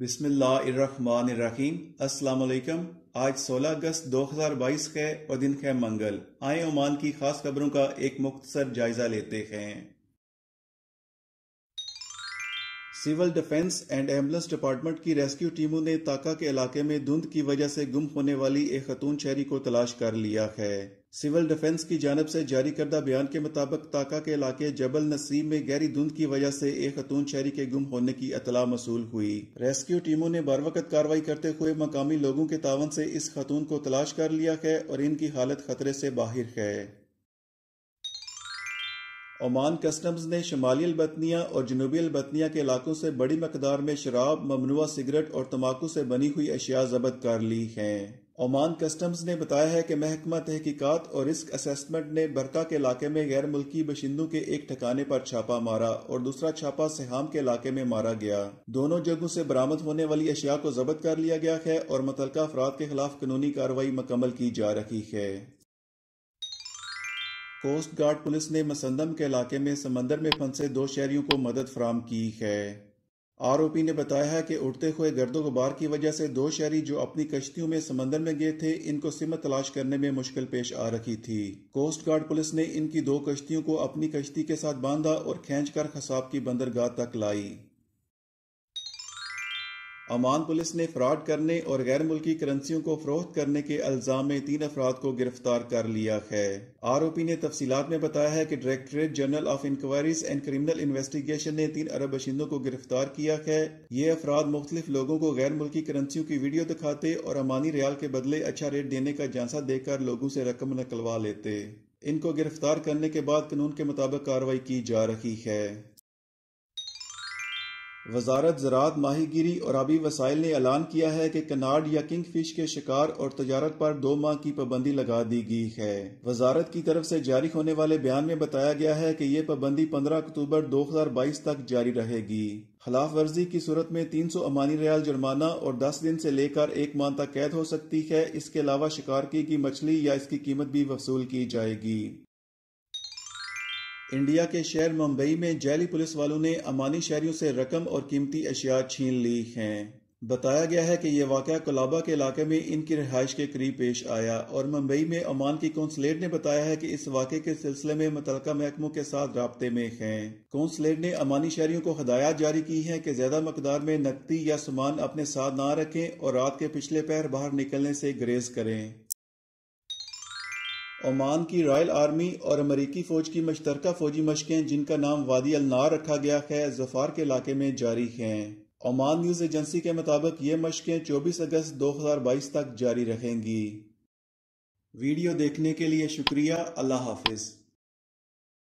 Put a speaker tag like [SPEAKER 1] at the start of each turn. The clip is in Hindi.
[SPEAKER 1] बिस्मिल्लाहिर्रहमानिर्रहीम अस्सलाम वालेकुम आज 16 अगस्त 2022 है और दिन है मंगल आए ओमान की खास खबरों का एक मुख्तसर जायजा लेते हैं civil defence and ambulance department की रेस्क्यू टीमों ने ताका के इलाके में धुंध की वजह से गुम होने वाली एक खतून शहरी को तलाश कर लिया है सिविल डिफेंस की जानब से जारी करदा बयान के मुताबिक ताका के इलाके जबल नसीब में गहरी धुंध की वजह से एक खतून शहरी के गुम होने की अतला मसूल हुई रेस्क्यू टीमों ने बरवकत वक्त कार्रवाई करते हुए मकामी लोगों के तावन से इस खतून को तलाश कर लिया है और इनकी हालत खतरे से बाहर है ओमान कस्टम्स ने शुमाली अलबतनिया और जनूबी अलबतनिया के इलाकों से बड़ी मकदार में शराब ममनुआ सिगरेट और तम्बाकू से बनी हुई अशिया जब्त कर ली हैं ओमान कस्टम्स ने बताया है कि महकमा तहकीकत और रिस्क असेसमेंट ने बरका के इलाके में गैर मुल्की बशिंदों के एक ठिकाने पर छापा मारा और दूसरा छापा सिहाम के इलाके में मारा गया दोनों जगहों से बरामद होने वाली अशिया को जब्त कर लिया गया है और मुतलका अफराद के खिलाफ कानूनी कार्रवाई मुकम्मल की जा रही है कोस्ट गार्ड पुलिस ने मसंदम के इलाके में समंदर में फंसे दो शहरियों को मदद फराम की है आरोपी ने बताया है कि उड़ते हुए गर्दो गुबार की वजह से दो शहरी जो अपनी कश्तियों में समंदर में गए थे इनको सिमत तलाश करने में मुश्किल पेश आ रही थी कोस्ट गार्ड पुलिस ने इनकी दो कश्तियों को अपनी कश्ती के साथ बांधा और खेच कर खसाब की बंदरगाह तक लाई अमान पुलिस ने फ्रॉड करने और गैर मुल्की करेंसियों को फरोख्त करने के अल्जाम में तीन अफराद को गिरफ्तार कर लिया है आरोपी ने तफसीत में बताया है कि directorate general of inquiries and criminal investigation ने तीन अरब बशिंदों को गिरफ्तार किया है ये अफराद मुख्तलिफ लोगों को गैर मुल्की करेंसियों की वीडियो दिखाते और अमानी रियाल के बदले अच्छा रेट देने का जांचा देकर लोगों से रकम निकलवा लेते इनको गिरफ्तार करने के बाद कानून के मुताबिक कार्रवाई की जा रही है वजारत ज़रात गिरी और आबी वसाइल ने ऐलान किया है कि कनाड या किंग फिश के शिकार और तजारत पर दो माह की पाबंदी लगा दी गई है वजारत की तरफ से जारी होने वाले बयान में बताया गया है कि ये पाबंदी पंद्रह अक्टूबर दो हजार बाईस तक जारी रहेगी खिलाफ वर्जी की सूरत में तीन सौ अमानी रियाल जुर्माना और दस दिन से लेकर एक माह तक कैद हो सकती है इसके अलावा शिकार की मछली या इसकी कीमत भी वसूल की जाएगी इंडिया के शहर मुंबई में जैली पुलिस वालों ने अमानी शहरियों से रकम और कीमती अशिया छीन ली हैं बताया गया है कि यह वाकया कोलाबा के इलाके में इनकी रिहाइश के करीब पेश आया और मुंबई में ओमान की कौंसलेट ने बताया है कि इस वाकये के सिलसिले में मुतलका महकमों के साथ रबते में हैं कौंसलेट ने अमानी शहरियों को हदायत जारी की है कि ज्यादा मकदार में नकदी या सामान अपने साथ ना रखें और रात के पिछले पैर बाहर निकलने से ग्रेज करें ओमान की रॉयल आर्मी और अमरीकी फौज की मुश्तरका फौजी मशकें जिनका नाम वादी अलनार रखा गया है जफार के इलाके में जारी हैं ओमान न्यूज एजेंसी के मुताबिक ये मशकें 24 अगस्त 2022 तक जारी रहेंगी वीडियो देखने के लिए शुक्रिया अल्लाह हाफिज़